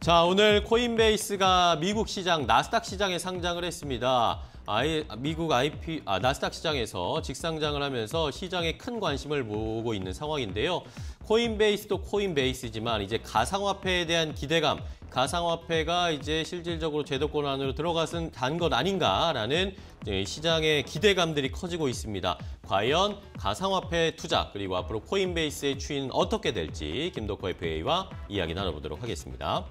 자, 오늘 코인베이스가 미국 시장 나스닥 시장에 상장을 했습니다. 아이, 미국 IP 아, 나스닥 시장에서 직상장을 하면서 시장에 큰 관심을 모으고 있는 상황인데요. 코인베이스도 코인베이스지만 이제 가상화폐에 대한 기대감, 가상화폐가 이제 실질적으로 제도권 안으로 들어가선 단것 아닌가라는 시장의 기대감들이 커지고 있습니다. 과연 가상화폐 투자 그리고 앞으로 코인베이스의 추이는 어떻게 될지 김덕호 FA와 이야기 나눠보도록 하겠습니다.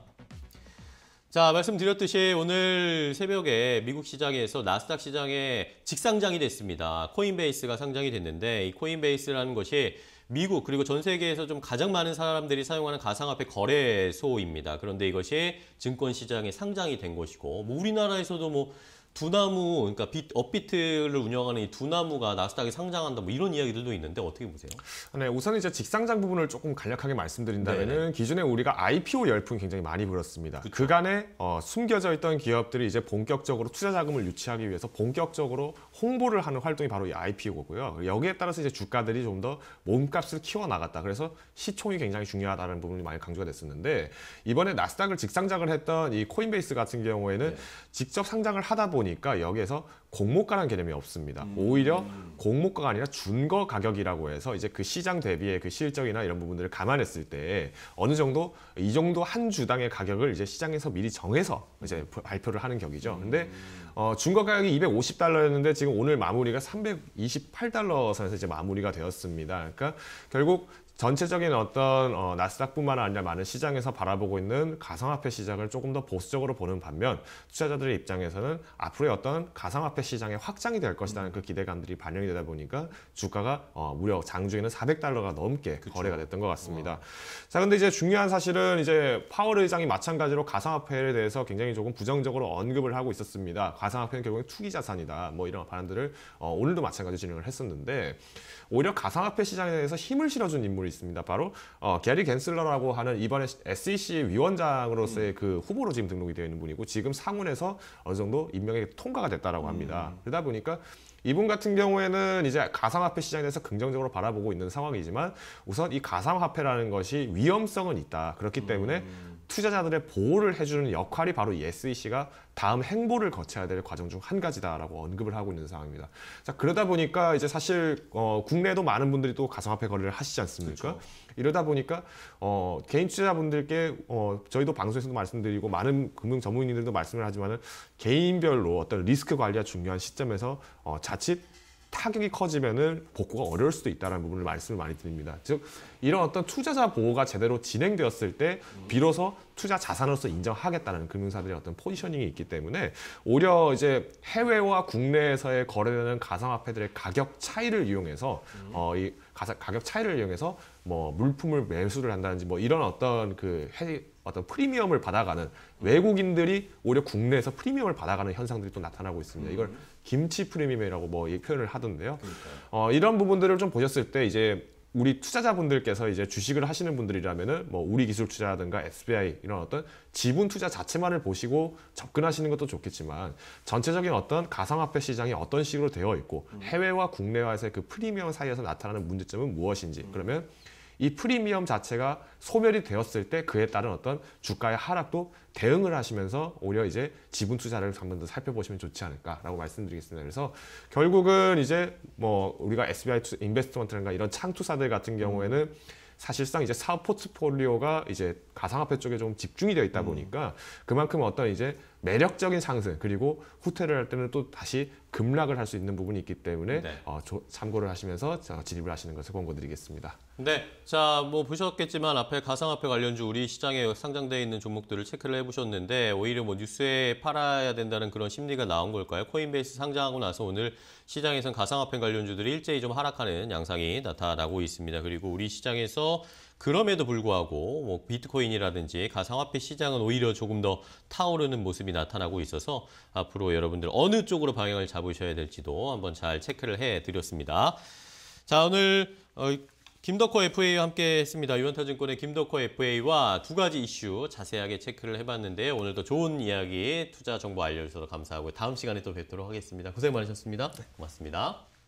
자, 말씀드렸듯이 오늘 새벽에 미국 시장에서 나스닥 시장에 직상장이 됐습니다. 코인베이스가 상장이 됐는데 이 코인베이스라는 것이 미국 그리고 전 세계에서 좀 가장 많은 사람들이 사용하는 가상화폐 거래소입니다. 그런데 이것이 증권 시장에 상장이 된 것이고 뭐 우리나라에서도 뭐 두나무 그러니까 빛, 업비트를 운영하는 이 두나무가 나스닥에 상장한다 뭐 이런 이야기들도 있는데 어떻게 보세요? 네, 우선 이제 직상장 부분을 조금 간략하게 말씀드린다면은 네네. 기존에 우리가 IPO 열풍 굉장히 많이 불었습니다. 그쵸? 그간에 어, 숨겨져 있던 기업들이 이제 본격적으로 투자 자금을 유치하기 위해서 본격적으로 홍보를 하는 활동이 바로 이 IPO고요. 여기에 따라서 이제 주가들이 좀 더 몸값을 키워 나갔다. 그래서 시총이 굉장히 중요하다는 부분이 많이 강조가 됐었는데 이번에 나스닥을 직상장을 했던 이 코인베이스 같은 경우에는 네. 직접 상장을 하다 보니 보니까 여기에서 공모가란 개념이 없습니다. 음. 오히려 공모가가 아니라 준거 가격이라고 해서 이제 그 시장 대비에그 실적이나 이런 부분들을 감안했을 때 어느 정도 이 정도 한 주당의 가격을 이제 시장에서 미리 정해서 이제 발표를 하는 격이죠. 음. 근데 어, 준거 가격이 250달러였는데 지금 오늘 마무리가 328달러 선에서 이제 마무리가 되었습니다. 그러니까 결국 전체적인 어떤 어, 나스닥뿐만 아니라 많은 시장에서 바라보고 있는 가상화폐 시장을 조금 더 보수적으로 보는 반면 투자자들의 입장에서는 앞으로의 어떤 가상화폐 시장의 확장이 될 것이라는 그 기대감들이 반영이 되다 보니까 주가가 어, 무려 장중에는 400달러가 넘게 그쵸. 거래가 됐던 것 같습니다. 어. 자, 근데 이제 중요한 사실은 이제 파월 의장이 마찬가지로 가상화폐에 대해서 굉장히 조금 부정적으로 언급을 하고 있었습니다. 가상화폐는 결국 투기 자산이다. 뭐 이런 발언들을 어, 오늘도 마찬가지로 진행을 했었는데 오히려 가상화폐 시장에 대해서 힘을 실어준 인물이 있습니다. 바로 어, 게리 겐슬러라고 하는 이번에 SEC 위원장으로서의 음. 그 후보로 지금 등록이 되어 있는 분이고 지금 상원에서 어느 정도 임명이 통과가 됐다라고 음. 합니다. 음. 그러다 보니까 이분 같은 경우에는 이제 가상화폐 시장에 대해서 긍정적으로 바라보고 있는 상황이지만 우선 이 가상화폐라는 것이 위험성은 있다. 그렇기 때문에 음. 투자자들의 보호를 해주는 역할이 바로 이 SEC가 다음 행보를 거쳐야 될 과정 중 한 가지다라고 언급을 하고 있는 상황입니다. 자 그러다 보니까 이제 사실 어, 국내에도 많은 분들이 또 가상화폐 거래를 하시지 않습니까? 그렇죠. 이러다 보니까 어, 개인 투자자분들께 어, 저희도 방송에서도 말씀드리고 많은 금융 전문인들도 말씀을 하지만은 개인별로 어떤 리스크 관리가 중요한 시점에서 어, 자칫 타격이 커지면은 복구가 어려울 수도 있다는 부분을 말씀을 많이 드립니다. 즉 이런 어떤 투자자 보호가 제대로 진행되었을 때 비로소 투자 자산으로서 인정하겠다는 금융사들의 어떤 포지셔닝이 있기 때문에 오히려 이제 해외와 국내에서의 거래되는 가상화폐들의 가격 차이를 이용해서 어, 이가격 차이를 이용해서 뭐 물품을 매수를 한다든지 뭐 이런 어떤 그 해, 어떤 프리미엄을 받아가는 외국인들이 오히려 국내에서 프리미엄을 받아가는 현상들이 또 나타나고 있습니다. 이걸 김치 프리미엄이라고 뭐 표현을 하던데요. 어, 이런 부분들을 좀 보셨을 때 이제 우리 투자자분들께서 이제 주식을 하시는 분들이라면은 뭐 우리 기술 투자라든가 SBI 이런 어떤 지분 투자 자체만을 보시고 접근하시는 것도 좋겠지만 전체적인 어떤 가상화폐 시장이 어떤 식으로 되어 있고 음. 해외와 국내와에서의 그 프리미엄 사이에서 나타나는 문제점은 무엇인지 음. 그러면 이 프리미엄 자체가 소멸이 되었을 때 그에 따른 어떤 주가의 하락도 대응을 하시면서 오히려 이제 지분 투자를 한번 더 살펴보시면 좋지 않을까라고 말씀드리겠습니다. 그래서 결국은 이제 뭐 우리가 SBI 인베스트먼트라든가 이런 창투사들 같은 경우에는 음. 사실상 이제 사업 포트폴리오가 이제 가상화폐 쪽에 좀 집중이 되어 있다 음. 보니까 그만큼 어떤 이제 매력적인 상승 그리고 후퇴를 할 때는 또 다시 급락을 할 수 있는 부분이 있기 때문에 네. 어, 조, 참고를 하시면서 진입을 하시는 것을 권고드리겠습니다. 네, 자뭐 보셨겠지만 앞에 가상화폐 관련주 우리 시장에 상장되어 있는 종목들을 체크를 해보셨는데 오히려 뭐 뉴스에 팔아야 된다는 그런 심리가 나온 걸까요? 코인베이스 상장하고 나서 오늘 시장에선 가상화폐 관련주들이 일제히 좀 하락하는 양상이 나타나고 있습니다. 그리고 우리 시장에서 그럼에도 불구하고 뭐 비트코인이라든지 가상화폐 시장은 오히려 조금 더 타오르는 모습이 나타나고 있어서 앞으로 여러분들 어느 쪽으로 방향을 잡으셔야 될지도 한번 잘 체크를 해드렸습니다. 자 오늘 어, 김덕호 FA와 함께 했습니다. 유원타증권의 김덕호 FA와 두 가지 이슈 자세하게 체크를 해봤는데 오늘도 좋은 이야기, 투자 정보 알려주셔서 감사하고 다음 시간에 또 뵙도록 하겠습니다. 고생 많으셨습니다. 고맙습니다.